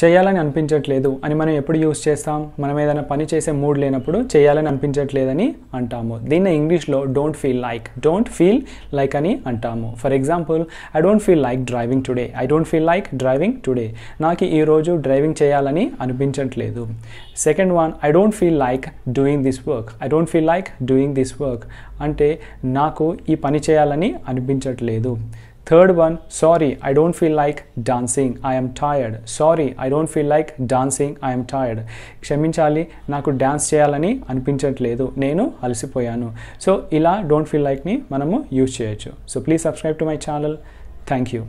చేయాలని అనిపించట్లేదు అని మనం ఎప్పుడు యూస్ చేస్తాం మనం ఏదైనా పని చేసే మూడ్ లేనప్పుడు చేయాలని అనిపించట్లేదని అంటాము దీన్ని ఇంగ్లీష్లో don't feel like don't feel like అని అంటాము for example I don't feel like driving today I don't feel like driving today నాకు ఈరోజు డ్రైవింగ్ చేయాలని అనిపించట్లేదు second one I don't feel like doing this work I don't feel like doing this work అంటే నాకు ఈ పని చేయాలని అనిపించట్లేదు Third one, sorry, I don't feel like dancing, I am tired. Sorry, I don't feel like dancing, I am tired. క్షమించాలి నాకు dance చేయాలని అనిపించట్లేదు నేను అలసిపోయాను సో ఇలా డోంట్ ఫీల్ లైక్ని మనము యూజ్ చేయొచ్చు so please subscribe to my channel thank you